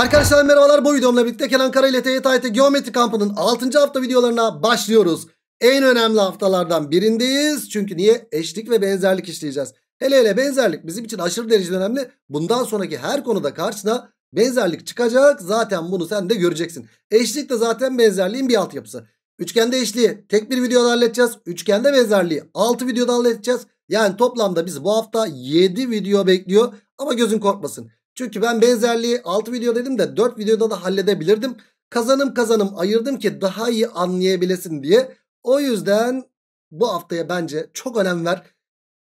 Arkadaşlar merhabalar bu videomla birlikte Kenan Kara ile TYT Geometri Kampı'nın 6. hafta videolarına başlıyoruz. En önemli haftalardan birindeyiz. Çünkü niye? Eşlik ve benzerlik işleyeceğiz. Hele hele benzerlik bizim için aşırı derecede önemli. Bundan sonraki her konuda karşına benzerlik çıkacak. Zaten bunu sen de göreceksin. Eşlik de zaten benzerliğin bir altyapısı. Üçgende eşliği tek bir videoda halledeceğiz. Üçgende benzerliği 6 videoda halledeceğiz. Yani toplamda bizi bu hafta 7 video bekliyor. Ama gözün korkmasın. Çünkü ben benzerliği 6 video dedim de 4 videoda da halledebilirdim. Kazanım kazanım ayırdım ki daha iyi anlayabilesin diye. O yüzden bu haftaya bence çok önem ver.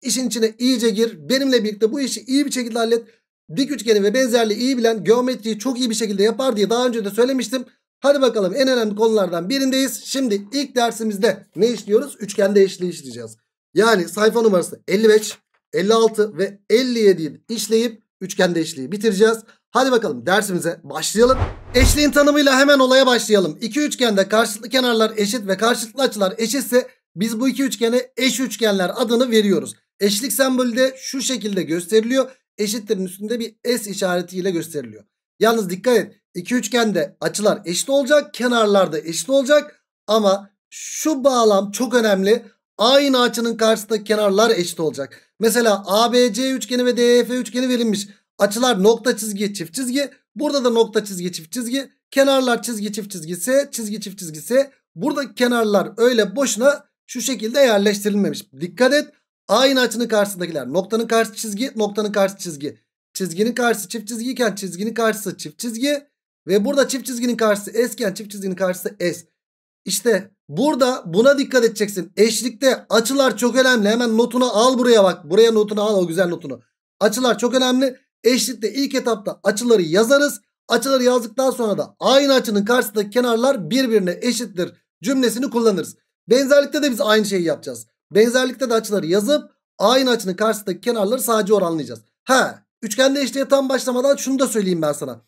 İşin içine iyice gir. Benimle birlikte bu işi iyi bir şekilde hallet. Dik üçgeni ve benzerliği iyi bilen geometriyi çok iyi bir şekilde yapar diye daha önce de söylemiştim. Hadi bakalım en önemli konulardan birindeyiz. Şimdi ilk dersimizde ne işliyoruz? üçgen eşliği işleyeceğiz. Yani sayfa numarası 55, 56 ve 57'yi işleyip üçgende eşliği bitireceğiz. Hadi bakalım dersimize başlayalım. Eşliğin tanımıyla hemen olaya başlayalım. İki üçgende karşılıklı kenarlar eşit ve karşılıklı açılar eşitse biz bu iki üçgene eş üçgenler adını veriyoruz. Eşlik sembolü de şu şekilde gösteriliyor. Eşitlerin üstünde bir S işaretiyle gösteriliyor. Yalnız dikkat et. İki üçgende açılar eşit olacak. Kenarlar da eşit olacak. Ama şu bağlam çok önemli. Aynı açının karşısındaki kenarlar eşit olacak. Mesela ABC üçgeni ve DEF üçgeni verilmiş. Açılar nokta çizgi çift çizgi. Burada da nokta çizgi çift çizgi. Kenarlar çizgi çift çizgi ise çizgi çift çizgi ise buradaki kenarlar öyle boşuna şu şekilde yerleştirilmemiş. Dikkat et. Aynı açının karşısındakiler noktanın karşı çizgi noktanın karşı çizgi. Çizginin karşısı çift çizgi iken çizginin karşısı çift çizgi. Ve burada çift çizginin karşısı S iken çift çizginin karşısı S. İşte Burada buna dikkat edeceksin. Eşlikte açılar çok önemli. Hemen notunu al buraya bak. Buraya notunu al o güzel notunu. Açılar çok önemli. Eşlikte ilk etapta açıları yazarız. Açıları yazdıktan sonra da aynı açının karşısındaki kenarlar birbirine eşittir cümlesini kullanırız. Benzerlikte de biz aynı şeyi yapacağız. Benzerlikte de açıları yazıp aynı açının karşısındaki kenarları sadece oranlayacağız. Ha üçgende eşliğe tam başlamadan şunu da söyleyeyim ben sana.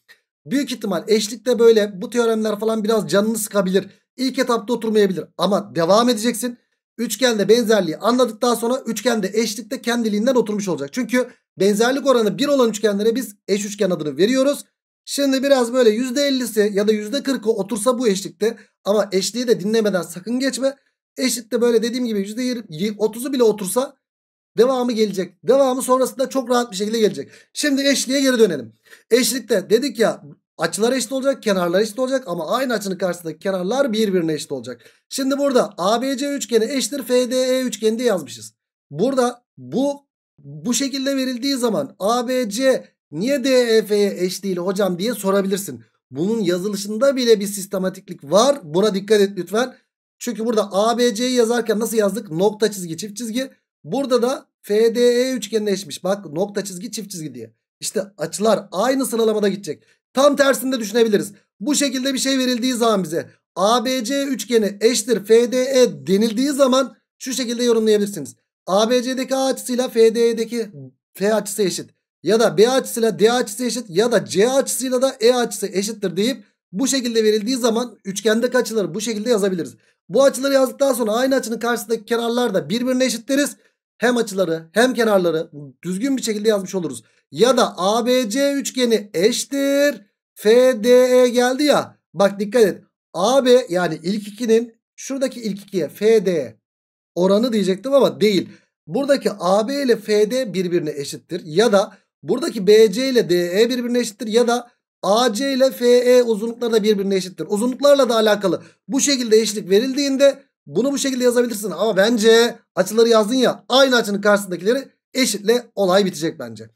Büyük ihtimal eşlikte böyle bu teoremler falan biraz canını sıkabilir. İlk etapta oturmayabilir ama devam edeceksin. Üçgende benzerliği anladıktan sonra üçgende eşlikte kendiliğinden oturmuş olacak. Çünkü benzerlik oranı 1 olan üçgenlere biz eş üçgen adını veriyoruz. Şimdi biraz böyle %50'si ya da %40'ı otursa bu eşlikte ama eşliği de dinlemeden sakın geçme. Eşlikte böyle dediğim gibi %30'u bile otursa devamı gelecek. Devamı sonrasında çok rahat bir şekilde gelecek. Şimdi eşliğe geri dönelim. Eşlikte dedik ya Açılar eşit olacak, kenarlar eşit olacak ama aynı açının karşısındaki kenarlar birbirine eşit olacak. Şimdi burada ABC üçgeni eşittir FDE üçgeni diye yazmışız. Burada bu bu şekilde verildiği zaman ABC niye DEF'ye eş değil hocam diye sorabilirsin. Bunun yazılışında bile bir sistematiklik var. Buna dikkat et lütfen. Çünkü burada ABC'yi yazarken nasıl yazdık? Nokta çizgi çift çizgi. Burada da FDE üçgenine eşmiş. Bak nokta çizgi çift çizgi diye. İşte açılar aynı sıralamada gidecek. Tam tersinde düşünebiliriz. Bu şekilde bir şey verildiği zaman bize ABC üçgeni eşittir FDE denildiği zaman şu şekilde yorumlayabilirsiniz. ABC'deki A açısıyla FDE'deki F açısı eşit. Ya da B açısıyla D açısı eşit ya da C açısıyla da E açısı eşittir deyip bu şekilde verildiği zaman üçgendeki açıları bu şekilde yazabiliriz. Bu açıları yazdıktan sonra aynı açının karşısındaki kenarlar da birbirine eşitleriz. Hem açıları hem kenarları düzgün bir şekilde yazmış oluruz ya da ABC üçgeni eşittir. FDE geldi ya. Bak dikkat et. AB yani ilk ikinin şuradaki ilk ikiye FD oranı diyecektim ama değil. Buradaki AB ile FD birbirine eşittir. Ya da buradaki BC ile DE birbirine eşittir. Ya da AC ile FE uzunlukları da birbirine eşittir. Uzunluklarla da alakalı bu şekilde eşitlik verildiğinde bunu bu şekilde yazabilirsin. Ama bence açıları yazdın ya aynı açının karşısındakileri eşitle olay bitecek bence.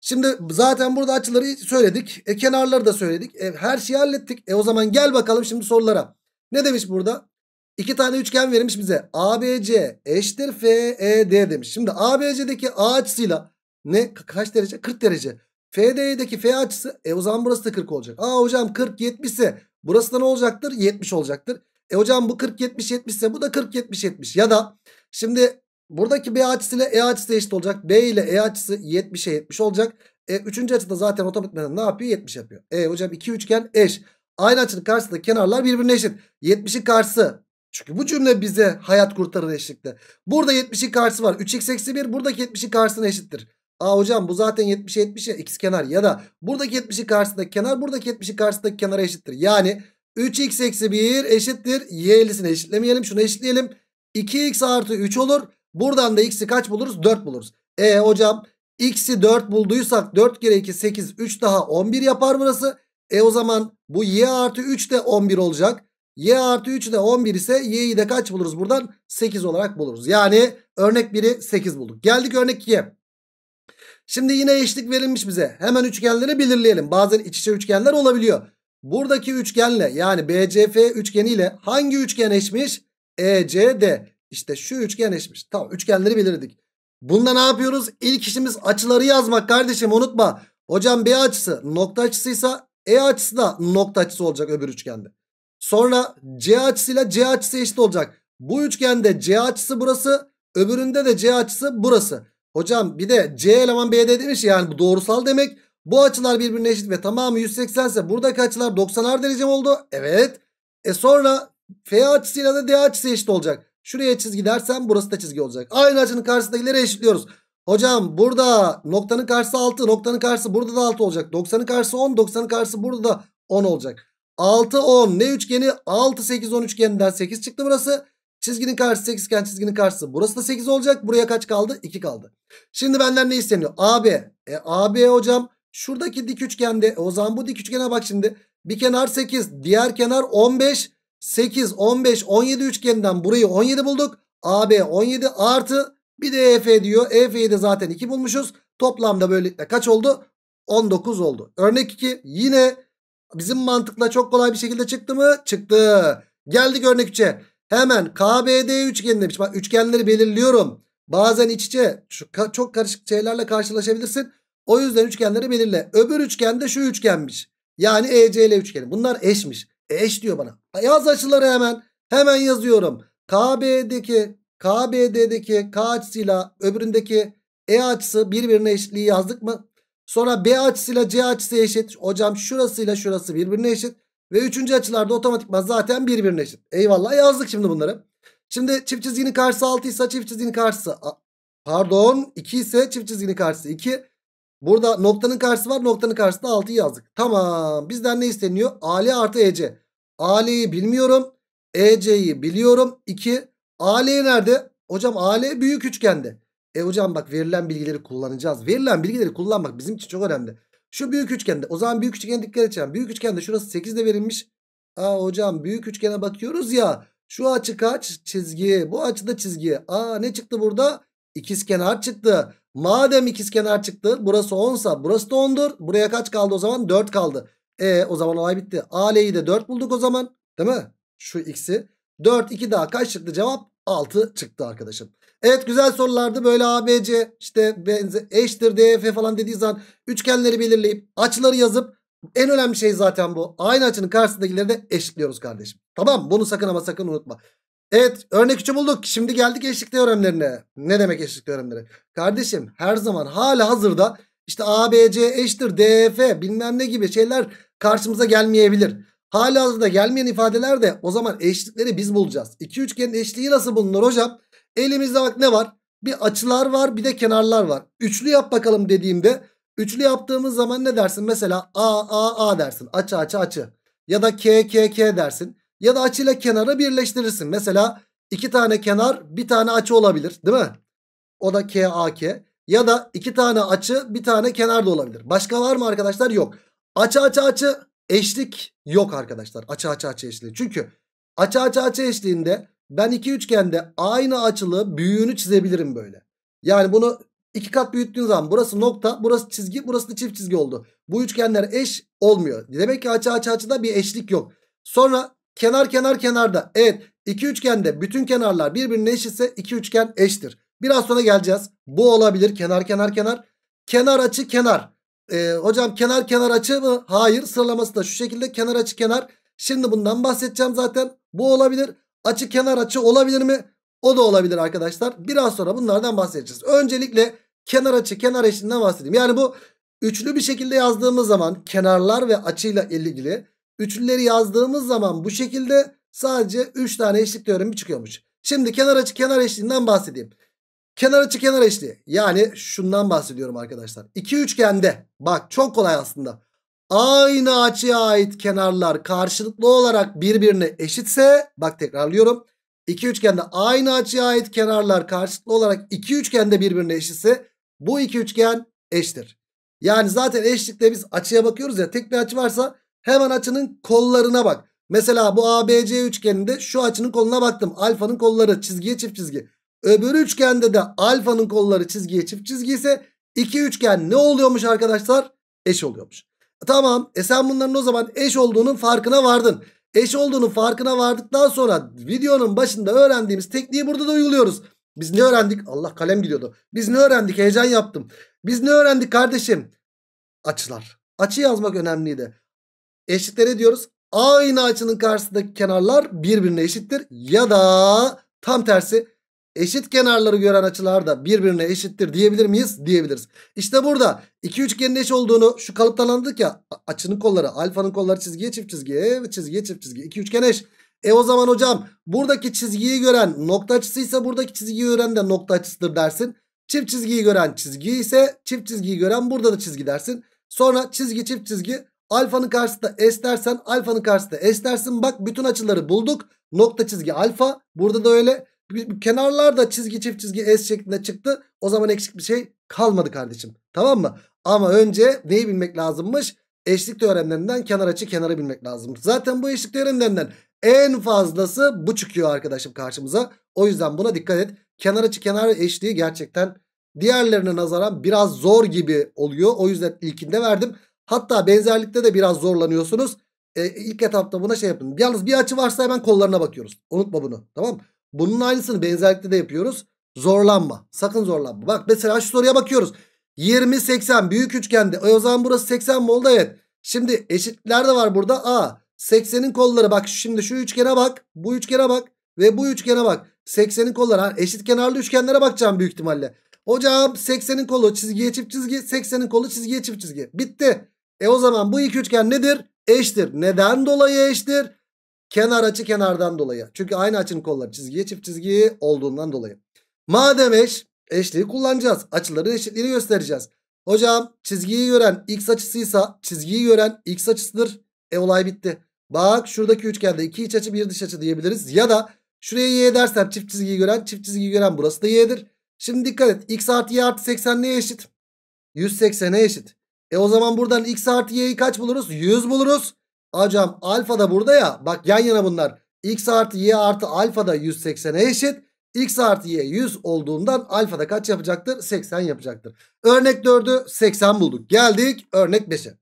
Şimdi zaten burada açıları söyledik. E kenarları da söyledik. E, her şeyi hallettik. E o zaman gel bakalım şimdi sorulara. Ne demiş burada? İki tane üçgen verilmiş bize. ABC eşittir FED demiş. Şimdi ABC'deki A açısıyla ne kaç derece? 40 derece. FD'deki F açısı e o zaman burası da 40 olacak. Aa hocam 40 70 ise burası da ne olacaktır? 70 olacaktır. E hocam bu 40 70 70 ise bu da 40 70 70. Ya da şimdi Buradaki B açısı ile E açısı eşit olacak. B ile E açısı 70'e 70 olacak. E, üçüncü açıda zaten otomatikman ne yapıyor? 70 yapıyor. E hocam iki üçgen eş. Aynı açının karşısındaki kenarlar birbirine eşit. 70'in karşısı. Çünkü bu cümle bize hayat kurtarır eşlikte. Burada 70'in karşısı var. 3x eksi 1 buradaki 70'in karşısına eşittir. Aa hocam bu zaten 70'e 70'e x kenar ya da buradaki 70'in karşısındaki kenar buradaki 70'in karşısındaki kenara eşittir. Yani 3x eksi 1 eşittir. Y'lisini eşitlemeyelim şunu eşitleyelim. 2x artı 3 olur. Buradan da x'i kaç buluruz? 4 buluruz. E hocam x'i 4 bulduysak 4 kere 2 8 3 daha 11 yapar burası. E o zaman bu y artı 3 de 11 olacak. Y artı 3 de 11 ise y'yi de kaç buluruz buradan? 8 olarak buluruz. Yani örnek 1'i 8 bulduk. Geldik örnek 2'ye. Şimdi yine eşlik verilmiş bize. Hemen üçgenleri belirleyelim. Bazen iç içe üçgenler olabiliyor. Buradaki üçgenle yani BCF üçgeniyle hangi üçgen eşmiş? ECD. İşte şu üçgen eşmiş. Tamam üçgenleri belirledik. Bunda ne yapıyoruz? İlk işimiz açıları yazmak kardeşim unutma. Hocam B açısı nokta açısıysa E açısı da nokta açısı olacak öbür üçgende. Sonra C açısıyla C açısı eşit olacak. Bu üçgende C açısı burası. Öbüründe de C açısı burası. Hocam bir de C eleman B'de demiş yani bu doğrusal demek. Bu açılar birbirine eşit ve tamamı 180 ise buradaki açılar 90'ar derece oldu. Evet. E sonra F açısıyla da D açısı eşit olacak. Şuraya çizgi dersen burası da çizgi olacak. Aynı açının karşısındakileri eşitliyoruz. Hocam burada noktanın karşısı 6, noktanın karşısı burada da 6 olacak. 90'ın karşısı 10, 90'ın karşısı burada da 10 olacak. 6, 10 ne üçgeni? 6, 8, 10 üçgeninden 8 çıktı burası. Çizginin karşısı 8 iken çizginin karşısı burası da 8 olacak. Buraya kaç kaldı? 2 kaldı. Şimdi benden ne isteniyor? AB. E, AB hocam şuradaki dik üçgende. E, o zaman bu dik üçgene bak şimdi. Bir kenar 8, diğer kenar 15. 8, 15, 17 üçgeninden burayı 17 bulduk. AB 17 artı bir de EF diyor. EF'yi de zaten 2 bulmuşuz. Toplamda böylelikle kaç oldu? 19 oldu. Örnek 2 yine bizim mantıkla çok kolay bir şekilde çıktı mı? Çıktı. Geldik örnek 3'e. Hemen KBD üçgeni demiş. Bak üçgenleri belirliyorum. Bazen iç içe şu ka çok karışık şeylerle karşılaşabilirsin. O yüzden üçgenleri belirle. Öbür üçgen de şu üçgenmiş. Yani ECL üçgeni. Bunlar eşmiş. Eş diyor bana. Yaz açıları hemen. Hemen yazıyorum. KB'deki KBD'deki K açısıyla öbüründeki E açısı birbirine eşitliği yazdık mı? Sonra B açısıyla C açısı eşit. Hocam şurasıyla şurası birbirine eşit. Ve üçüncü açılarda otomatikman zaten birbirine eşit. Eyvallah yazdık şimdi bunları. Şimdi çift çizginin karşısı 6 ise çift çizginin karşısı pardon 2 ise çift çizginin karşısı 2. Burada noktanın karşısı var. Noktanın karşısında 6'yı yazdık. Tamam. Bizden ne isteniyor? Ali artı EC. Aliyi bilmiyorum. EC'yi biliyorum. 2. Ali nerede? Hocam Ali büyük üçgende. E hocam bak verilen bilgileri kullanacağız. Verilen bilgileri kullanmak bizim için çok önemli. Şu büyük üçgende. O zaman büyük üçgene dikkat edeceğim. Büyük üçgende şurası 8 de verilmiş. Aa hocam büyük üçgene bakıyoruz ya. Şu açı kaç? Çizgi. Bu açıda çizgi. Aa ne çıktı burada? İkiz kenar çıktı. Madem ikiz kenar çıktı burası 10 burası da 10'dur. Buraya kaç kaldı o zaman? 4 kaldı. E o zaman olay bitti. A'yı de 4 bulduk o zaman. Değil mi? Şu x'i. 4 2 daha kaç çıktı cevap? 6 çıktı arkadaşım. Evet güzel sorulardı. Böyle ABC işte benze, eştir DF falan dediği zaman üçgenleri belirleyip açıları yazıp en önemli şey zaten bu. Aynı açının karşısındakileri de eşitliyoruz kardeşim. Tamam bunu sakın ama sakın unutma. Evet örnek 3'ü bulduk. Şimdi geldik eşlik teoremlerine. Ne demek eşlik teoremleri? Kardeşim her zaman hala hazırda işte ABC eşittir DF bilmem ne gibi şeyler karşımıza gelmeyebilir. Hala hazırda gelmeyen ifadeler de o zaman eşlikleri biz bulacağız. İki üçgenin eşliği nasıl bulunur hocam? Elimizde bak ne var? Bir açılar var bir de kenarlar var. Üçlü yap bakalım dediğimde üçlü yaptığımız zaman ne dersin? Mesela A A A dersin. Açı açı açı. Ya da K K K dersin ya da açıyla kenara birleştirirsin. Mesela iki tane kenar bir tane açı olabilir değil mi? O da KAK ya da iki tane açı bir tane kenar da olabilir. Başka var mı arkadaşlar? Yok. Açı açı açı eşlik yok arkadaşlar. Açı açı açı eşliği. Çünkü açı açı açı eşliğinde ben iki üçgende aynı açılı büyüğünü çizebilirim böyle. Yani bunu iki kat büyüttüğün zaman burası nokta, burası çizgi, burası da çift çizgi oldu. Bu üçgenler eş olmuyor. Demek ki açı açı açıda bir eşlik yok. Sonra Kenar kenar kenarda. Evet iki üçgende bütün kenarlar birbirine eşitse iki üçgen eşittir. Biraz sonra geleceğiz. Bu olabilir kenar kenar kenar. Kenar açı kenar. Ee, hocam kenar kenar açı mı? Hayır sıralaması da şu şekilde kenar açı kenar. Şimdi bundan bahsedeceğim zaten. Bu olabilir. Açı kenar açı olabilir mi? O da olabilir arkadaşlar. Biraz sonra bunlardan bahsedeceğiz. Öncelikle kenar açı kenar eşliğinden bahsedeyim. Yani bu üçlü bir şekilde yazdığımız zaman kenarlar ve açıyla ilgili Üçlüleri yazdığımız zaman bu şekilde sadece 3 tane eşlik teoremi çıkıyormuş. Şimdi kenar açı kenar eşliğinden bahsedeyim. Kenar açı kenar eşliği. Yani şundan bahsediyorum arkadaşlar. İki üçgende bak çok kolay aslında. Aynı açıya ait kenarlar karşılıklı olarak birbirine eşitse bak tekrarlıyorum. İki üçgende aynı açıya ait kenarlar karşılıklı olarak iki üçgende birbirine eşitse bu iki üçgen eşittir. Yani zaten eşlikte biz açıya bakıyoruz ya tek bir açı varsa Hemen açının kollarına bak. Mesela bu ABC üçgeninde şu açının koluna baktım. Alfanın kolları çizgiye çift çizgi. Öbür üçgende de alfanın kolları çizgiye çift çizgi ise iki üçgen ne oluyormuş arkadaşlar? Eş oluyormuş. Tamam e sen bunların o zaman eş olduğunun farkına vardın. Eş olduğunun farkına vardıktan sonra videonun başında öğrendiğimiz tekniği burada da uyguluyoruz. Biz ne öğrendik? Allah kalem gidiyordu. Biz ne öğrendik? Heyecan yaptım. Biz ne öğrendik kardeşim? Açılar. Açı yazmak önemliydi eşitler ediyoruz. Aynı açının karşısındaki kenarlar birbirine eşittir. Ya da tam tersi eşit kenarları gören açılar da birbirine eşittir diyebilir miyiz? Diyebiliriz. İşte burada iki üçgenin eş olduğunu şu kalıptan anladık ya. Açının kolları alfanın kolları çizgiye çift çizgiye çizgiye çift çizgi. İki üçgen eş. E o zaman hocam buradaki çizgiyi gören nokta açısıysa buradaki çizgiyi gören de nokta açısıdır dersin. Çift çizgiyi gören çizgi ise çift çizgiyi gören burada da çizgi dersin. Sonra çizgi çift çizgi Alfanın karşısında S dersen alfanın karşısında S dersin. Bak bütün açıları bulduk. Nokta çizgi alfa. Burada da öyle. Kenarlar da çizgi çift çizgi S şeklinde çıktı. O zaman eksik bir şey kalmadı kardeşim. Tamam mı? Ama önce neyi bilmek lazımmış? Eşlik teoremlerinden kenar açı kenara bilmek lazım. Zaten bu eşlik teoremlerinden en fazlası bu çıkıyor arkadaşım karşımıza. O yüzden buna dikkat et. Kenar açı kenar eşliği gerçekten diğerlerine nazaran biraz zor gibi oluyor. O yüzden ilkinde verdim. Hatta benzerlikte de biraz zorlanıyorsunuz. E, ilk etapta buna şey yapın. Yalnız bir açı varsa hemen kollarına bakıyoruz. Unutma bunu. Tamam Bunun aynısını benzerlikte de yapıyoruz. Zorlanma. Sakın zorlanma. Bak mesela şu soruya bakıyoruz. 20 80 büyük üçgende. E, o zaman burası 80 mi oldu? Evet. Şimdi eşitler de var burada. A 80'in kolları bak şimdi şu üçgene bak. Bu üçgene bak ve bu üçgene bak. 80'in kolları eşit kenarlı üçgenlere bakacağım büyük ihtimalle. Hocam 80'in kolu çizgiye çift çizgi 80'in kolu çizgiye çift çizgi. Bitti. E o zaman bu iki üçgen nedir? Eştir. Neden dolayı eştir? Kenar açı kenardan dolayı. Çünkü aynı açının kolları çizgiye çift çizgi olduğundan dolayı. Madem eş eşliği kullanacağız. açıların eşitliğini göstereceğiz. Hocam çizgiyi gören x açısıysa çizgiyi gören x açısıdır. E olay bitti. Bak şuradaki üçgende iki iç açı bir dış açı diyebiliriz. Ya da şuraya y dersem çift çizgiyi gören çift çizgiyi gören burası da y'dir. Şimdi dikkat et. x artı y artı 80 neye eşit? 180'e eşit. E o zaman buradan x artı y'yi kaç buluruz? 100 buluruz. Hocam alfa da burada ya. Bak yan yana bunlar. x artı y artı alfa da 180'e eşit. x artı y 100 olduğundan alfa da kaç yapacaktır? 80 yapacaktır. Örnek 4'ü 80 bulduk. Geldik örnek 5'e.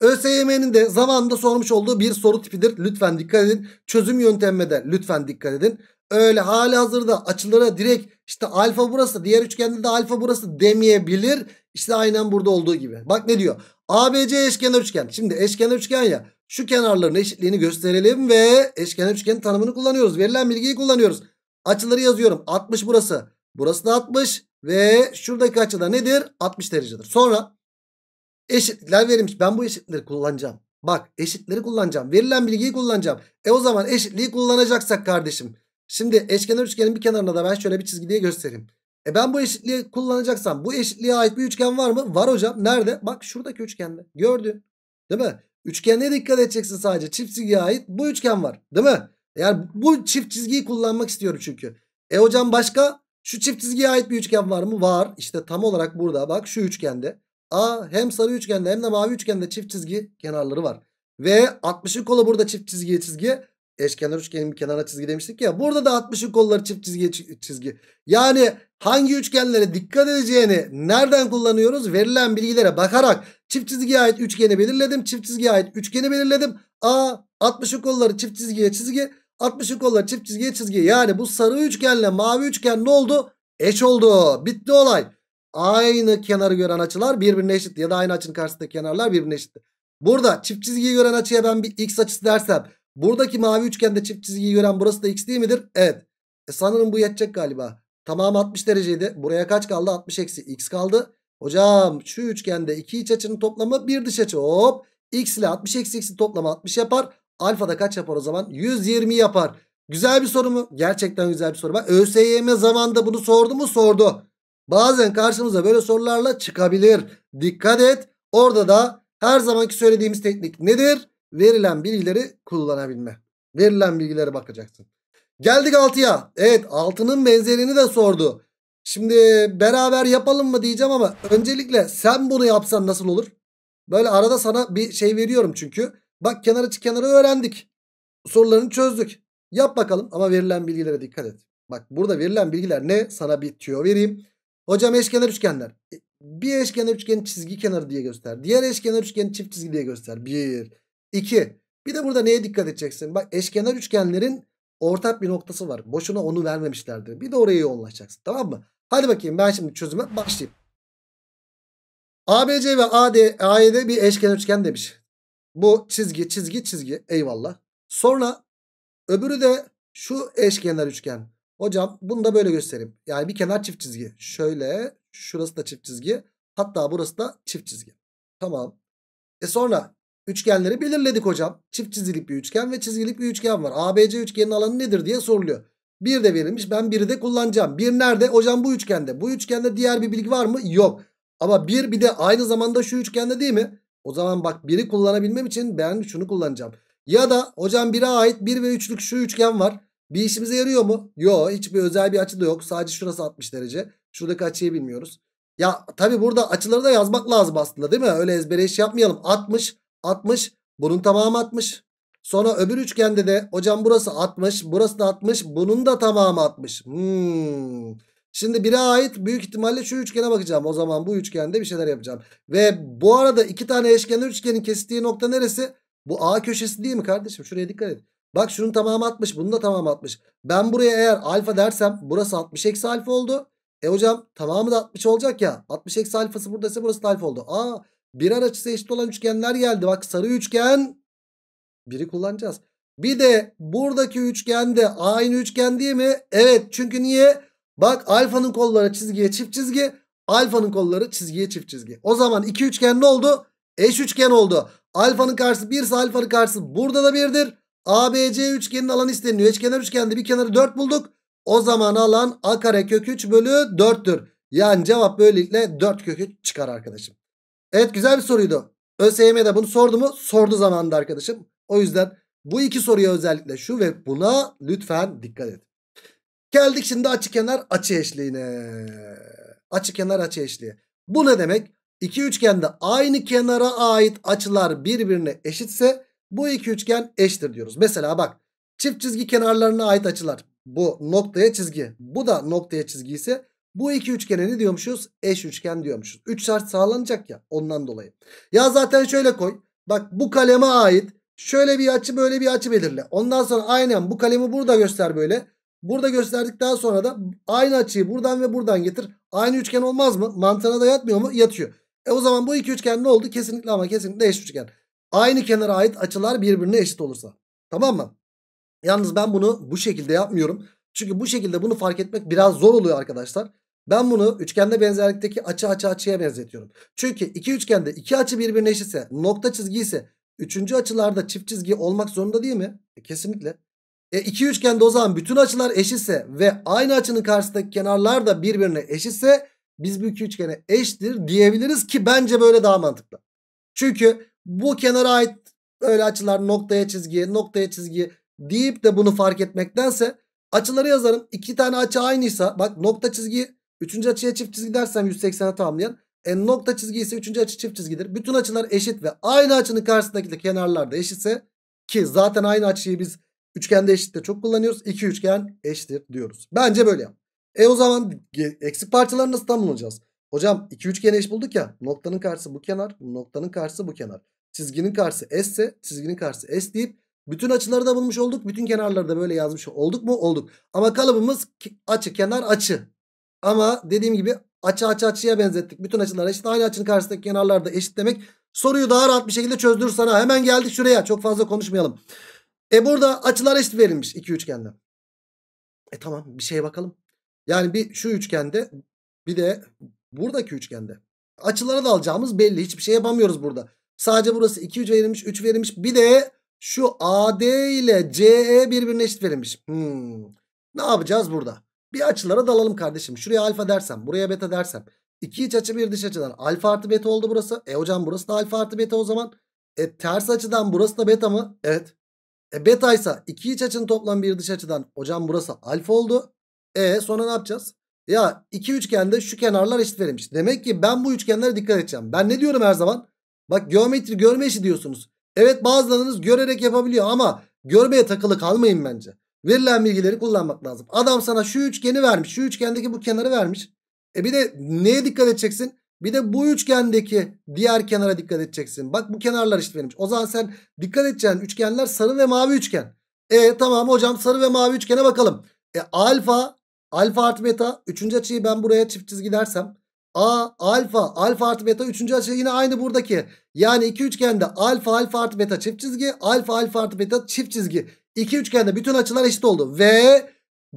ÖSYM'nin de zamanında sormuş olduğu bir soru tipidir. Lütfen dikkat edin. Çözüm yöntemime de lütfen dikkat edin öyle hali hazırda açılara direkt işte alfa burası diğer üçgende de alfa burası demeyebilir. İşte aynen burada olduğu gibi. Bak ne diyor? ABC eşkenar üçgen. Şimdi eşkenar üçgen ya şu kenarların eşitliğini gösterelim ve eşkenar üçgenin tanımını kullanıyoruz. Verilen bilgiyi kullanıyoruz. Açıları yazıyorum. 60 burası. Burası da 60 ve şuradaki açı da nedir? 60 derecedir. Sonra eşitlikler verilmiş. Ben bu eşitlikleri kullanacağım. Bak eşitleri kullanacağım. Verilen bilgiyi kullanacağım. E o zaman eşitliği kullanacaksak kardeşim. Şimdi eşkenar üçgenin bir kenarına da ben şöyle bir çizgi diye göstereyim. E ben bu eşitliği kullanacaksam bu eşitliğe ait bir üçgen var mı? Var hocam. Nerede? Bak şuradaki üçgende. Gördün. Değil mi? Üçgenliğe dikkat edeceksin sadece. Çift çizgiye ait bu üçgen var. Değil mi? Yani bu çift çizgiyi kullanmak istiyorum çünkü. E hocam başka? Şu çift çizgiye ait bir üçgen var mı? Var. İşte tam olarak burada bak şu üçgende. A hem sarı üçgende hem de mavi üçgende çift çizgi kenarları var. Ve 60'ın kolu burada çift çizgiye çizgi eşkenar üçgenin bir kenara çizgi demiştik ya. Burada da 60'ın kolları çift çizgi çizgi. Yani hangi üçgenlere dikkat edeceğini nereden kullanıyoruz? Verilen bilgilere bakarak çift çizgiye ait üçgeni belirledim. Çift çizgiye ait üçgeni belirledim. A 60'ın kolları çift çizgiye çizgi. 60'ın kolları çift çizgiye çizgi. Yani bu sarı üçgenle mavi üçgen ne oldu? Eş oldu. Bitti olay. Aynı kenarı gören açılar birbirine eşitti. Ya da aynı açının karşısındaki kenarlar birbirine eşitti. Burada çift çizgiyi gören açıya ben bir x açısı dersem Buradaki mavi üçgende çift çizgiyi gören burası da x değil midir? Evet. E sanırım bu yetecek galiba. Tamam 60 dereceydi. Buraya kaç kaldı? 60 eksi x kaldı. Hocam şu üçgende iki iç açının toplamı bir dış açı. Hop. x ile 60 eksi x'in toplamı 60 yapar. Alfa da kaç yapar o zaman? 120 yapar. Güzel bir soru mu? Gerçekten güzel bir soru. Ben ÖSYM zamanında bunu sordu mu? Sordu. Bazen karşımıza böyle sorularla çıkabilir. Dikkat et. Orada da her zamanki söylediğimiz teknik nedir? verilen bilgileri kullanabilme. Verilen bilgilere bakacaksın. Geldik 6'ya. Evet 6'nın benzerini de sordu. Şimdi beraber yapalım mı diyeceğim ama öncelikle sen bunu yapsan nasıl olur? Böyle arada sana bir şey veriyorum çünkü. Bak kenarı çık kenarı öğrendik. Sorularını çözdük. Yap bakalım ama verilen bilgilere dikkat et. Bak burada verilen bilgiler ne? Sana bir tüyo vereyim. Hocam eşkenar üçgenler. E, bir eşkenar üçgen çizgi kenarı diye göster. Diğer eşkenar üçgen çift çizgi diye göster. Bir. 2. Bir de burada neye dikkat edeceksin? Bak eşkenar üçgenlerin ortak bir noktası var. Boşuna onu vermemişlerdir. Bir de oraya yoğunlaşacaksın. Tamam mı? Hadi bakayım ben şimdi çözüme başlayayım. ABC ve AD, AED bir eşkenar üçgen demiş. Bu çizgi çizgi çizgi. Eyvallah. Sonra öbürü de şu eşkenar üçgen. Hocam bunu da böyle göstereyim. Yani bir kenar çift çizgi. Şöyle şurası da çift çizgi. Hatta burası da çift çizgi. Tamam. E sonra Üçgenleri belirledik hocam. Çift çizilik bir üçgen ve çizgilik bir üçgen var. ABC üçgenin alanı nedir diye soruluyor. Bir de verilmiş ben biri de kullanacağım. Bir nerede? Hocam bu üçgende. Bu üçgende diğer bir bilgi var mı? Yok. Ama bir bir de aynı zamanda şu üçgende değil mi? O zaman bak biri kullanabilmem için ben şunu kullanacağım. Ya da hocam 1'e ait bir ve üçlük şu üçgen var. Bir işimize yarıyor mu? Yok hiçbir özel bir açı da yok. Sadece şurası 60 derece. Şuradaki açıyı bilmiyoruz. Ya tabi burada açıları da yazmak lazım aslında değil mi? Öyle ezbere iş yapmayalım. 60 60. Bunun tamamı 60. Sonra öbür üçgende de hocam burası 60. Burası da 60. Bunun da tamamı 60. Hmm. Şimdi 1'e ait büyük ihtimalle şu üçgene bakacağım. O zaman bu üçgende bir şeyler yapacağım. Ve bu arada iki tane eşkenar üçgenin kesiştiği nokta neresi? Bu A köşesi değil mi kardeşim? Şuraya dikkat et. Bak şunun tamamı 60. Bunun da tamamı 60. Ben buraya eğer alfa dersem burası 60 eksi alfa oldu. E hocam tamamı da 60 olacak ya. 60 eksi alfası buradaysa burası da alfa oldu. Aa Birer açısı eşit olan üçgenler geldi. Bak sarı üçgen. Biri kullanacağız. Bir de buradaki üçgen de aynı üçgen değil mi? Evet çünkü niye? Bak alfanın kolları çizgiye çift çizgi. Alfanın kolları çizgiye çift çizgi. O zaman iki üçgen ne oldu? Eş üçgen oldu. Alfanın karşısı bir, ise alfanın karşısı burada da birdir. ABC üçgenin alanı isteniyor. Eşkenar üçgende bir kenarı 4 bulduk. O zaman alan a kare kök 3 bölü 4'tür. Yani cevap böylelikle 4 kök 3 çıkar arkadaşım. Evet güzel bir soruydu. ÖSYM'de bunu sordu mu? Sordu zamanında arkadaşım. O yüzden bu iki soruya özellikle şu ve buna lütfen dikkat et. Geldik şimdi açı kenar açı eşliğine. Açı kenar açı eşliği. Bu ne demek? İki üçgende aynı kenara ait açılar birbirine eşitse bu iki üçgen eşittir diyoruz. Mesela bak çift çizgi kenarlarına ait açılar. Bu noktaya çizgi. Bu da noktaya çizgi ise bu iki üçgene ne diyormuşuz? Eş üçgen diyormuşuz. Üç şart sağlanacak ya ondan dolayı. Ya zaten şöyle koy. Bak bu kaleme ait şöyle bir açı böyle bir açı belirle. Ondan sonra aynen bu kalemi burada göster böyle. Burada gösterdikten sonra da aynı açıyı buradan ve buradan getir. Aynı üçgen olmaz mı? Mantığına da yatmıyor mu? Yatıyor. E o zaman bu iki üçgen ne oldu? Kesinlikle ama kesinlikle eş üçgen. Aynı kenara ait açılar birbirine eşit olursa. Tamam mı? Yalnız ben bunu bu şekilde yapmıyorum. Çünkü bu şekilde bunu fark etmek biraz zor oluyor arkadaşlar. Ben bunu üçgende benzerlikteki açı açı açıya benzetiyorum. Çünkü iki üçgende iki açı birbirine eşitse nokta çizgi ise üçüncü açılarda çift çizgi olmak zorunda değil mi? E, kesinlikle. E, iki üçgende o zaman bütün açılar eşitse ve aynı açının karşısındaki kenarlar da birbirine eşitse biz bu iki üçgene eşittir diyebiliriz ki bence böyle daha mantıklı. Çünkü bu kenara ait öyle açılar noktaya çizgi noktaya çizgi deyip de bunu fark etmektense açıları yazarım. İki tane açı aynıysa bak nokta çizgi Üçüncü açıya çift çizgi dersem 180'e tamamlayan. E nokta çizgi ise üçüncü açı çift çizgidir. Bütün açılar eşit ve aynı açının karşısındaki de kenarlar da eşitse ki zaten aynı açıyı biz üçgende eşitte çok kullanıyoruz. İki üçgen eşittir diyoruz. Bence böyle yap. E o zaman eksik parçaları nasıl tamamlayacağız? Hocam iki üçgen eş bulduk ya. Noktanın karşısı bu kenar, noktanın karşısı bu kenar. Çizginin karşısı S ise çizginin karşısı S deyip bütün açıları da bulmuş olduk. Bütün kenarları da böyle yazmış olduk mu? Olduk. Ama kalıbımız açı kenar açı. Ama dediğim gibi açı açı açıya benzettik. Bütün açılar eşit. Aynı açının karşısındaki kenarlar da eşit demek. Soruyu daha rahat bir şekilde çözdür sana. Hemen geldik şuraya. Çok fazla konuşmayalım. E burada açılar eşit verilmiş iki üçgende. E tamam bir şeye bakalım. Yani bir şu üçgende bir de buradaki üçgende. açıları da alacağımız belli. Hiçbir şey yapamıyoruz burada. Sadece burası 2 3 verilmiş 3 verilmiş. Bir de şu AD ile CE birbirine eşit verilmiş. Hmm. Ne yapacağız burada? Bir açılara dalalım kardeşim. Şuraya alfa dersem buraya beta dersem. İki iç açı bir dış açıdan alfa artı beta oldu burası. E hocam burası da alfa artı beta o zaman. E ters açıdan burası da beta mı? Evet. E beta ise iki iç açının toplamı bir dış açıdan. Hocam burası alfa oldu. E sonra ne yapacağız? Ya iki üçgende şu kenarlar eşit verilmiş. Demek ki ben bu üçgenlere dikkat edeceğim. Ben ne diyorum her zaman? Bak geometri görme işi diyorsunuz. Evet bazılarınız görerek yapabiliyor ama görmeye takılı kalmayın bence. Verilen bilgileri kullanmak lazım. Adam sana şu üçgeni vermiş. Şu üçgendeki bu kenarı vermiş. E bir de neye dikkat edeceksin? Bir de bu üçgendeki diğer kenara dikkat edeceksin. Bak bu kenarlar işte verilmiş. O zaman sen dikkat edeceğin üçgenler sarı ve mavi üçgen. E tamam hocam sarı ve mavi üçgene bakalım. E alfa, alfa artı beta. Üçüncü açıyı ben buraya çift çizgi dersem. A alfa alfa artı beta üçüncü açı yine aynı buradaki. Yani iki üçgende alfa alfa artı beta çift çizgi alfa alfa artı beta çift çizgi. İki üçgende bütün açılar eşit oldu. Ve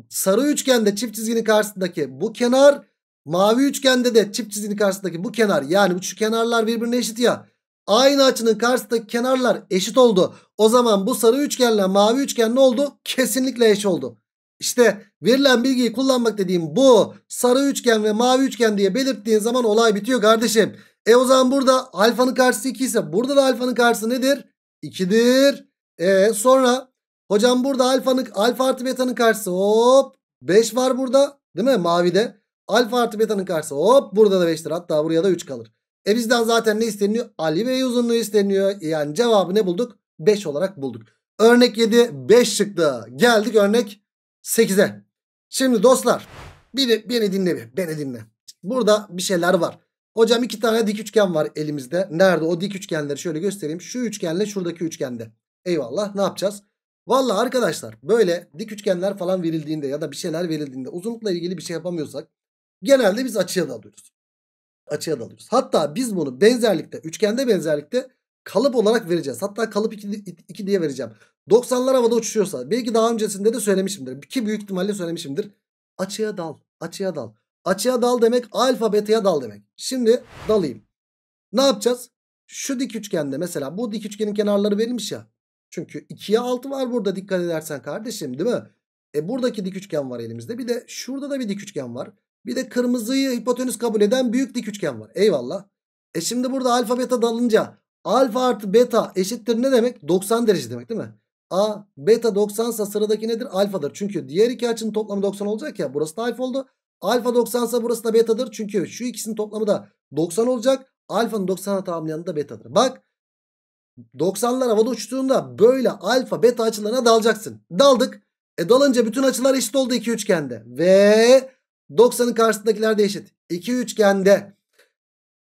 sarı üçgende çift çizginin karşısındaki bu kenar mavi üçgende de çift çizginin karşısındaki bu kenar yani bu şu kenarlar birbirine eşit ya. Aynı açının karşısındaki kenarlar eşit oldu. O zaman bu sarı üçgenle mavi üçgen ne oldu? Kesinlikle eş oldu. İşte verilen bilgiyi kullanmak dediğim bu. Sarı üçgen ve mavi üçgen diye belirttiğin zaman olay bitiyor kardeşim. E o zaman burada alfanın karşısı 2 ise burada da alfanın karşısı nedir? 2'dir. E sonra Hocam burada alfanın alfa artı beta'nın karşısı hop 5 var burada değil mi mavide. Alfa artı beta'nın karşısı hop burada da 5'tir hatta buraya da 3 kalır. E bizden zaten ne isteniyor? Ali uzunluğu isteniyor. Yani cevabı ne bulduk? 5 olarak bulduk. Örnek 7 5 çıktı. Geldik örnek 8'e. Şimdi dostlar beni, beni dinle bir beni dinle. Burada bir şeyler var. Hocam iki tane dik üçgen var elimizde. Nerede o dik üçgenleri şöyle göstereyim. Şu üçgenle şuradaki üçgende. Eyvallah ne yapacağız? Valla arkadaşlar böyle dik üçgenler falan verildiğinde ya da bir şeyler verildiğinde uzunlukla ilgili bir şey yapamıyorsak genelde biz açıya dalıyoruz. Açıya dalıyoruz. Hatta biz bunu benzerlikte, üçgende benzerlikte kalıp olarak vereceğiz. Hatta kalıp 2 diye vereceğim. 90'lar havada uçuşuyorsa belki daha öncesinde de söylemişimdir. Ki büyük ihtimalle söylemişimdir. Açıya dal, açıya dal. Açıya dal demek alfa beta'ya dal demek. Şimdi dalayım. Ne yapacağız? Şu dik üçgende mesela bu dik üçgenin kenarları verilmiş ya. Çünkü 2'ye 6 var burada dikkat edersen kardeşim değil mi? E buradaki dik üçgen var elimizde. Bir de şurada da bir dik üçgen var. Bir de kırmızıyı hipotenüs kabul eden büyük dik üçgen var. Eyvallah. E şimdi burada alfa beta dalınca alfa artı beta eşittir ne demek? 90 derece demek değil mi? A beta 90 sa sıradaki nedir? Alfadır. Çünkü diğer iki açının toplamı 90 olacak ya. Burası da alfa oldu. Alfa 90 sa burası da betadır. Çünkü şu ikisinin toplamı da 90 olacak. Alfanın 90'a tamamlayanı da betadır. Bak 90'lar havada uçtuğunda böyle alfa beta açılarına dalacaksın. Daldık. E dalınca bütün açılar eşit oldu iki üçgende. Ve 90'ın karşısındakiler de eşit. İki üçgende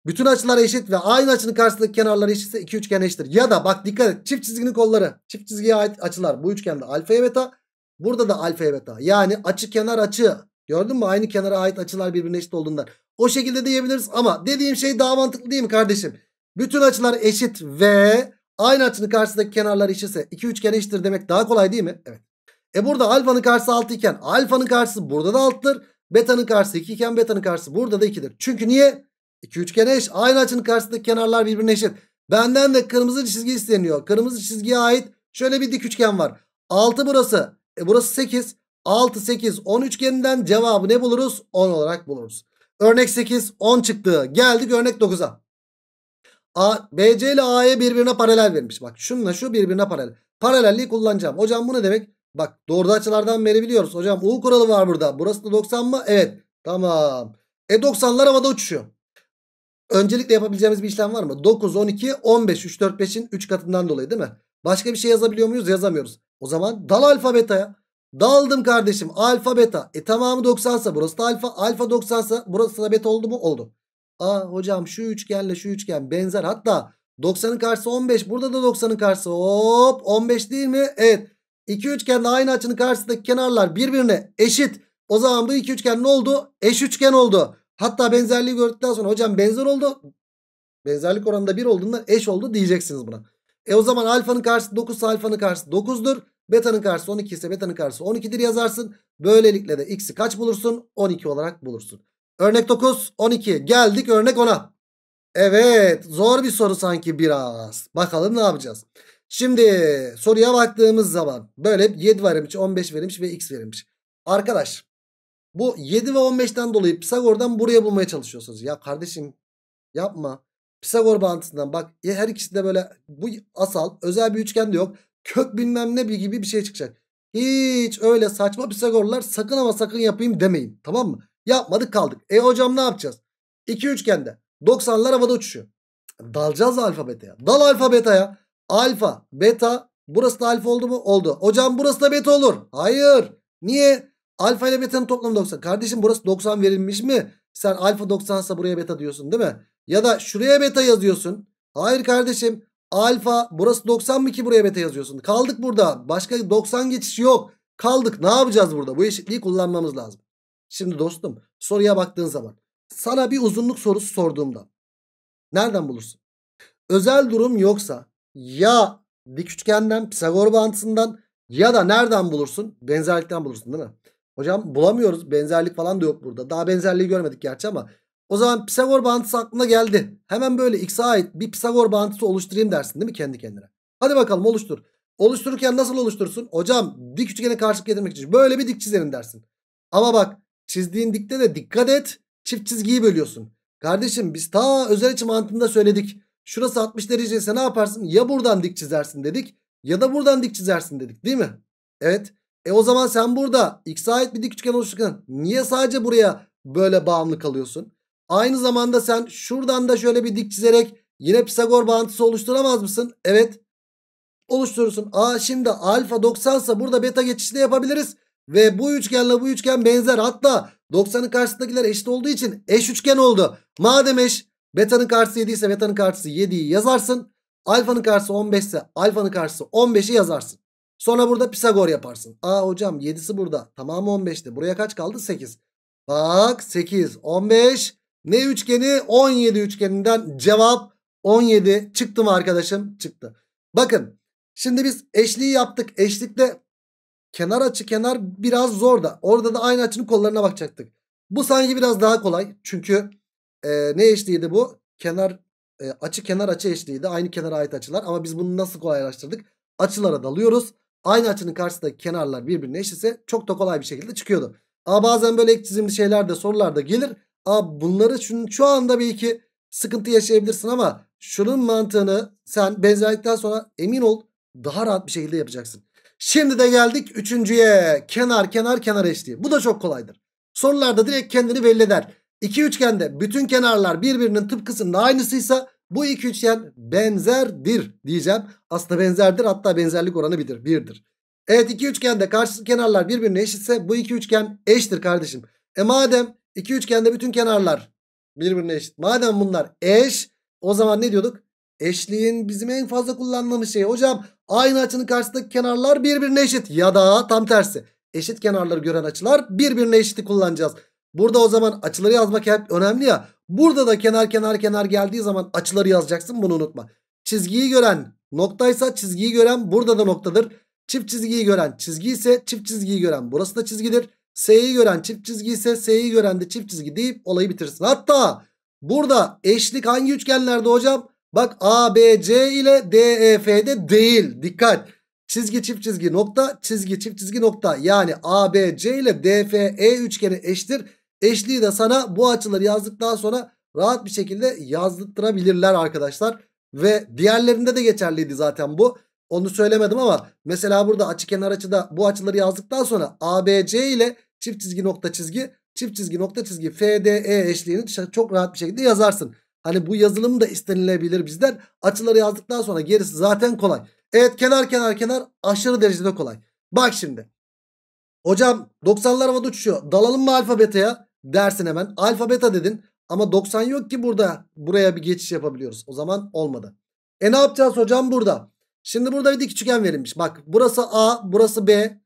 bütün açılar eşit ve aynı açının karşısındaki kenarları eşitse iki üçgen eşittir. Ya da bak dikkat et çift çizginin kolları çift çizgiye ait açılar bu üçgende alfaya beta burada da alfaya beta yani açı kenar açı gördün mü aynı kenara ait açılar birbirine eşit olduğundan o şekilde diyebiliriz ama dediğim şey daha mantıklı değil mi kardeşim? Bütün açılar eşit ve Aynı açının karşısındaki kenarlar eşitse iki üçgen eşittir demek daha kolay değil mi? Evet. E burada alfanın karşısı 6 iken alfanın karşısı burada da 6'dır. Beta'nın karşısı 2 iken beta'nın karşısı burada da 2'dir. Çünkü niye? İki üçgen eş. Aynı açının karşısındaki kenarlar birbirine eşit. Benden de kırmızı çizgi isteniyor. Kırmızı çizgiye ait şöyle bir dik üçgen var. 6 burası. E burası 8. 6, 8, 10 üçgeninden cevabı ne buluruz? 10 olarak buluruz. Örnek 8, 10 çıktı. Geldik örnek 9'a. A, BC ile AE birbirine paralel vermiş. Bak şununla şu birbirine paralel. Paralelliği kullanacağım. Hocam bu ne demek? Bak doğru açılardan beri biliyoruz. Hocam U kuralı var burada. Burası da 90 mı? Evet. Tamam. E 90'lar havada uçuşuyor. Öncelikle yapabileceğimiz bir işlem var mı? 9, 12, 15, 3, 4, 5'in 3 katından dolayı değil mi? Başka bir şey yazabiliyor muyuz? Yazamıyoruz. O zaman dal alfa beta'ya. Daldım kardeşim alfa beta. E tamamı 90 sa burası da alfa. Alfa 90 sa burası da beta oldu mu? Oldu. Aa ah hocam şu üçgenle şu üçgen benzer. Hatta 90'ın karşısı 15. Burada da 90'ın karşısı hop 15 değil mi? Evet. İki üçgende aynı açının karşısındaki kenarlar birbirine eşit. O zaman bu iki üçgen ne oldu? Eş üçgen oldu. Hatta benzerliği gördükten sonra hocam benzer oldu. Benzerlik oranında 1 olduğunda eş oldu diyeceksiniz buna. E o zaman alfanın karşısı 9 alfanın karşısı 9'dur. Beta'nın karşısı 12 ise beta'nın karşısı 12'dir yazarsın. Böylelikle de x'i kaç bulursun? 12 olarak bulursun. Örnek 9, 12. Geldik örnek 10'a. Evet zor bir soru sanki biraz. Bakalım ne yapacağız. Şimdi soruya baktığımız zaman böyle 7 verilmiş, 15 verilmiş ve x verilmiş. Arkadaş bu 7 ve 15'ten dolayı Pisagor'dan buraya bulmaya çalışıyorsunuz. Ya kardeşim yapma. Pisagor bağıntısından bak e, her ikisinde böyle bu asal özel bir üçgen de yok. Kök bilmem ne gibi bir şey çıkacak. Hiç öyle saçma Pisagorlar sakın ama sakın yapayım demeyin. Tamam mı? Yapmadık kaldık. E hocam ne yapacağız? İki üçgende 90'lar havada uçuşuyor. Dalacağız alfa beta'ya. Dal alfa beta'ya. Alfa beta burası da alfa oldu mu? Oldu. Hocam burası da beta olur. Hayır. Niye? Alfa ile beta'nın toplamı 90. Kardeşim burası 90 verilmiş mi? Sen alfa 90 ise buraya beta diyorsun değil mi? Ya da şuraya beta yazıyorsun. Hayır kardeşim. Alfa burası 90 mı ki buraya beta yazıyorsun? Kaldık burada. Başka 90 geçiş yok. Kaldık. Ne yapacağız burada? Bu eşitliği kullanmamız lazım. Şimdi dostum soruya baktığın zaman sana bir uzunluk sorusu sorduğumda nereden bulursun? Özel durum yoksa ya dik üçgenden Pisagor bağıntısından ya da nereden bulursun? Benzerlikten bulursun değil mi? Hocam bulamıyoruz. Benzerlik falan da yok burada. Daha benzerliği görmedik gerçi ama. O zaman Pisagor bağıntısı aklına geldi. Hemen böyle x'e ait bir Pisagor bağıntısı oluşturayım dersin değil mi kendi kendine? Hadi bakalım oluştur. Oluştururken nasıl oluştursun? Hocam dik üçgene karşılık getirmek için böyle bir dik çizelim dersin. Ama bak Çizdiğin dikte de dikkat et. Çift çizgiyi bölüyorsun. Kardeşim biz ta özel açı mantığında söyledik. Şurası 60 derece ise ne yaparsın? Ya buradan dik çizersin dedik. Ya da buradan dik çizersin dedik değil mi? Evet. E o zaman sen burada x'e ait bir dik üçgen oluştururken niye sadece buraya böyle bağımlı kalıyorsun? Aynı zamanda sen şuradan da şöyle bir dik çizerek yine Pisagor bağıntısı oluşturamaz mısın? Evet. Oluşturursun. Aa şimdi alfa 90 ise burada beta geçişini yapabiliriz. Ve bu üçgenle bu üçgen benzer. Hatta 90'ın karşısındakiler eşit olduğu için eş üçgen oldu. Madem eş betanın karşısı 7 ise betanın karşısı 7'yi yazarsın. Alfanın karşısı 15 ise alfanın karşısı 15'i yazarsın. Sonra burada Pisagor yaparsın. Aa hocam 7'si burada. Tamamı 15'ti. Buraya kaç kaldı? 8. Bak 8, 15. Ne üçgeni? 17 üçgeninden cevap 17. Çıktı mı arkadaşım? Çıktı. Bakın şimdi biz eşliği yaptık. Eşlikte Kenar açı kenar biraz zor da. Orada da aynı açının kollarına bakacaktık. Bu sanki biraz daha kolay. Çünkü e, ne eşliğiydi bu? Kenar e, açı kenar açı eşliğiydi. Aynı kenara ait açılar. Ama biz bunu nasıl kolaylaştırdık? Açılara dalıyoruz. Aynı açının karşısındaki kenarlar birbirine eşitse çok da kolay bir şekilde çıkıyordu. A bazen böyle ek çizimli şeyler de sorular da gelir. A bunları şu, şu anda iki sıkıntı yaşayabilirsin ama şunun mantığını sen benzerlikten sonra emin ol daha rahat bir şekilde yapacaksın. Şimdi de geldik üçüncüye. Kenar kenar kenar eşliği. Bu da çok kolaydır. Sorularda direkt kendini belli eder. İki üçgende bütün kenarlar birbirinin tıpkısının aynısıysa bu iki üçgen benzerdir diyeceğim. Aslında benzerdir hatta benzerlik oranı birdir. birdir. Evet iki üçgende karşı kenarlar birbirine eşitse bu iki üçgen eşittir kardeşim. E madem iki üçgende bütün kenarlar birbirine eşit. Madem bunlar eş o zaman ne diyorduk? Eşliğin bizim en fazla kullandığımız şey. Hocam aynı açının karşısındaki kenarlar birbirine eşit. Ya da tam tersi. Eşit kenarları gören açılar birbirine eşiti kullanacağız. Burada o zaman açıları yazmak hep önemli ya. Burada da kenar kenar kenar geldiği zaman açıları yazacaksın bunu unutma. Çizgiyi gören noktaysa çizgiyi gören burada da noktadır. Çift çizgiyi gören çizgi ise çift çizgiyi gören burası da çizgidir. S'yi gören çift çizgi ise S'yi gören de çift çizgi deyip olayı bitirsin. Hatta burada eşlik hangi üçgenlerde hocam? Bak ABC ile DEF'de değil. Dikkat. Çizgi çift çizgi nokta çizgi çift çizgi nokta. Yani ABC ile DFE üçgeni eşittir. Eşliği de sana bu açıları yazdıktan sonra rahat bir şekilde yazdırtırabilirler arkadaşlar. Ve diğerlerinde de geçerliydi zaten bu. Onu söylemedim ama mesela burada açı kenar açıda bu açıları yazdıktan sonra ABC ile çift çizgi nokta çizgi çift çizgi nokta çizgi FDE eşliğini çok rahat bir şekilde yazarsın. Hani bu yazılım da istenilebilir bizden. Açıları yazdıktan sonra gerisi zaten kolay. Evet kenar kenar kenar aşırı derecede kolay. Bak şimdi. Hocam 90'lar havada uçuyor? Dalalım mı alfabetaya? Dersin hemen. Alfabeta dedin. Ama 90 yok ki burada. Buraya bir geçiş yapabiliyoruz. O zaman olmadı. E ne yapacağız hocam burada? Şimdi burada bir dik üçgen verilmiş. Bak burası A, burası B.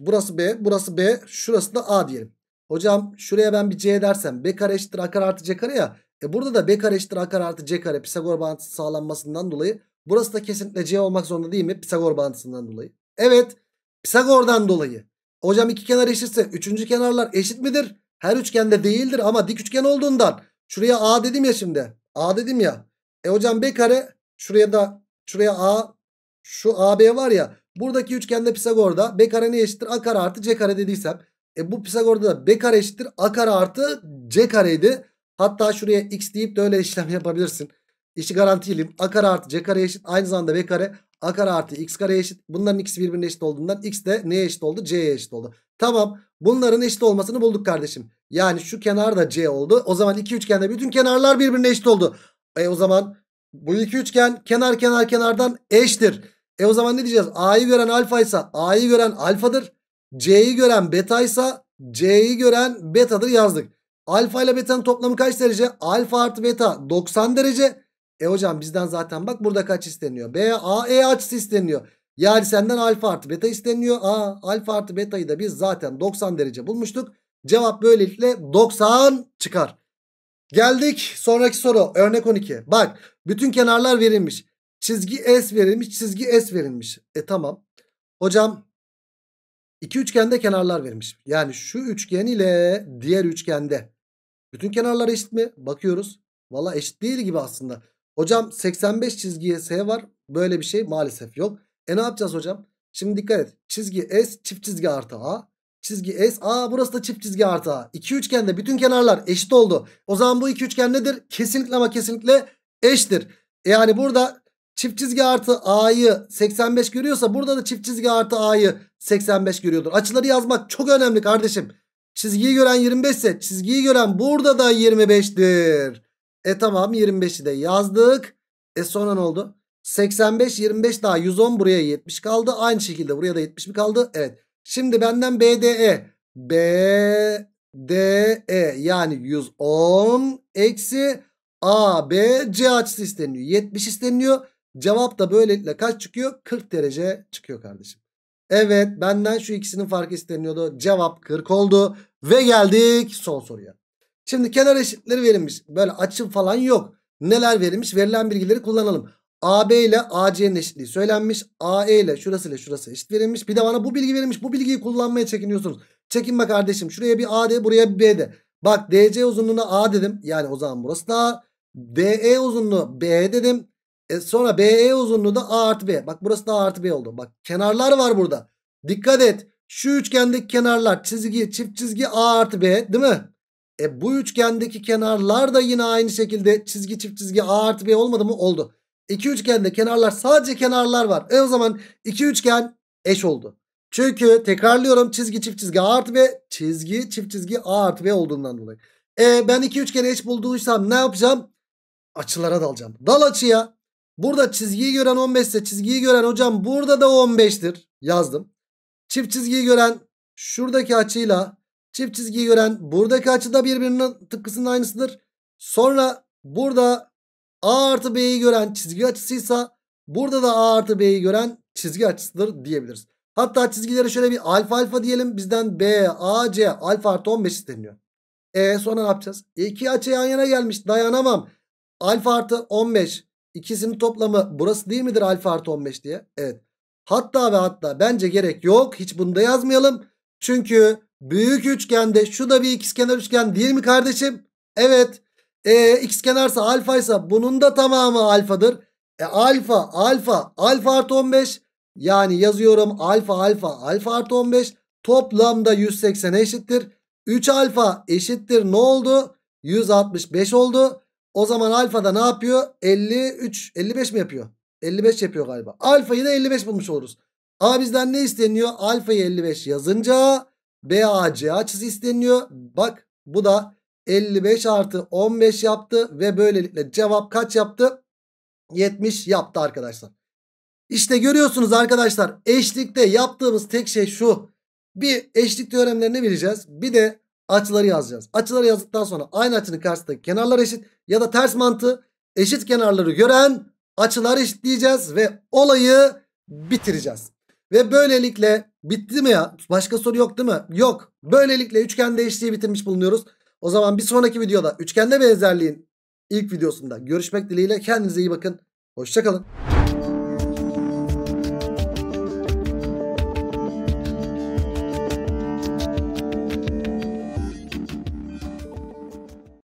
Burası B, burası B. Şurası da A diyelim. Hocam şuraya ben bir c dersem b kare eşittir a kare artı c kare ya. E burada da b kare eşittir a kare artı c kare Pisagor bağıntısı sağlanmasından dolayı. Burası da kesinlikle c olmak zorunda değil mi? Pisagor bağıntısından dolayı. Evet Pisagor'dan dolayı. Hocam iki kenar eşitse üçüncü kenarlar eşit midir? Her üçgende değildir ama dik üçgen olduğundan. Şuraya a dedim ya şimdi. A dedim ya. E hocam b kare şuraya da şuraya a şu ab var ya. Buradaki üçgende Pisagor'da b kare ne eşittir? A kare artı c kare dediysem. E bu Pisagor'da da B kare eşittir. A kare artı C kareydi. Hatta şuraya x deyip de öyle işlem yapabilirsin. İşi garantiyelim A kare artı C kare eşit. Aynı zamanda B kare A kare artı X kare eşit. Bunların ikisi birbirine eşit olduğundan X de neye eşit oldu? C'ye eşit oldu. Tamam. Bunların eşit olmasını bulduk kardeşim. Yani şu kenar da C oldu. O zaman iki üçgende bütün kenarlar birbirine eşit oldu. E o zaman bu iki üçgen kenar kenar kenardan eşittir. E o zaman ne diyeceğiz? A'yı gören alfa ise A'yı gören alfadır. C'yi gören betaysa C'yi gören betadır yazdık. Alfa ile betanın toplamı kaç derece? Alfa artı beta 90 derece. E hocam bizden zaten bak burada kaç isteniyor? B, A, E açısı isteniyor. Yani senden alfa artı beta isteniyor. A, alfa artı betayı da biz zaten 90 derece bulmuştuk. Cevap böylelikle 90 çıkar. Geldik sonraki soru örnek 12. Bak bütün kenarlar verilmiş. Çizgi S verilmiş çizgi S verilmiş. E tamam. Hocam İki üçgende kenarlar verilmiş. Yani şu üçgen ile diğer üçgende. Bütün kenarlar eşit mi? Bakıyoruz. Valla eşit değil gibi aslında. Hocam 85 çizgiye S var. Böyle bir şey maalesef yok. E ne yapacağız hocam? Şimdi dikkat et. Çizgi S çift çizgi artı A. Çizgi S. A burası da çift çizgi artı A. İki üçgende bütün kenarlar eşit oldu. O zaman bu iki üçgen nedir? Kesinlikle ama kesinlikle eşittir. E yani burada çift çizgi artı A'yı 85 görüyorsa burada da çift çizgi artı A'yı 85 görüyordur. Açıları yazmak çok önemli kardeşim. Çizgiyi gören 25 ise çizgiyi gören burada da 25'tir. E tamam 25'i de yazdık. E sonra ne oldu? 85 25 daha 110 buraya 70 kaldı. Aynı şekilde buraya da 70 mi kaldı? Evet. Şimdi benden BDE BDE yani 110 eksi ABC açısı isteniyor. 70 isteniyor. Cevap da böylelikle kaç çıkıyor? 40 derece çıkıyor kardeşim. Evet benden şu ikisinin farkı isteniyordu. Cevap 40 oldu. Ve geldik son soruya. Şimdi kenar eşitleri verilmiş. Böyle açı falan yok. Neler verilmiş? Verilen bilgileri kullanalım. AB ile AC'nin eşitliği söylenmiş. AE ile şurası ile şurası eşit verilmiş. Bir de bana bu bilgi verilmiş. Bu bilgiyi kullanmaya çekiniyorsunuz. Çekinme kardeşim. Şuraya bir AD buraya bir BD. Bak DC uzunluğuna A dedim. Yani o zaman burası da DE uzunluğu B dedim. E sonra BE uzunluğu da A artı B. Bak burası da A artı B oldu. Bak kenarlar var burada. Dikkat et. Şu üçgendeki kenarlar çizgi çift çizgi A artı B değil mi? E bu üçgendeki kenarlar da yine aynı şekilde çizgi çift çizgi A artı B olmadı mı? Oldu. İki üçgende kenarlar sadece kenarlar var. E o zaman iki üçgen eş oldu. Çünkü tekrarlıyorum çizgi çift çizgi A artı B çizgi çift çizgi A artı B olduğundan dolayı. E ben iki üçgen eş bulduysam ne yapacağım? Açılara dalacağım. Dal açıya. Burada çizgiyi gören 15 ise çizgiyi gören hocam burada da 15'tir. Yazdım. Çift çizgiyi gören şuradaki açıyla çift çizgiyi gören buradaki açı da birbirinin tıpkısının aynısıdır. Sonra burada A artı B'yi gören çizgi açısıysa burada da A artı B'yi gören çizgi açısıdır diyebiliriz. Hatta çizgileri şöyle bir alfa alfa diyelim. Bizden B, A, C alfa artı 15 isteniyor. E sonra ne yapacağız? İki açı yan yana gelmiş dayanamam. Alfa artı 15 İkisinin toplamı burası değil midir alfa artı 15 diye? Evet. Hatta ve hatta bence gerek yok. Hiç bunu da yazmayalım. Çünkü büyük üçgende şu da bir ikizkenar üçgen değil mi kardeşim? Evet. E, ikizkenarsa alfaysa bunun da tamamı alfadır. E, alfa alfa alfa artı 15 yani yazıyorum alfa alfa alfa artı 15 toplamda 180 eşittir. 3 alfa eşittir ne oldu? 165 oldu. O zaman alfa da ne yapıyor? 53, 55 mi yapıyor? 55 yapıyor galiba. Alfayı da 55 bulmuş oluruz. A bizden ne isteniyor? Alfayı 55 yazınca BAC açısı isteniyor. Bak bu da 55 artı 15 yaptı ve böylelikle cevap kaç yaptı? 70 yaptı arkadaşlar. İşte görüyorsunuz arkadaşlar eşlikte yaptığımız tek şey şu. Bir eşlik teoremlerini bileceğiz. Bir de açıları yazacağız. Açıları yazdıktan sonra aynı açının karşısındaki kenarlar eşit ya da ters mantığı eşit kenarları gören açılar eşit diyeceğiz ve olayı bitireceğiz. Ve böylelikle bitti mi ya? Başka soru yok değil mi? Yok. Böylelikle üçgen değiştiği bitirmiş bulunuyoruz. O zaman bir sonraki videoda üçgende benzerliğin ilk videosunda görüşmek dileğiyle kendinize iyi bakın. Hoşçakalın.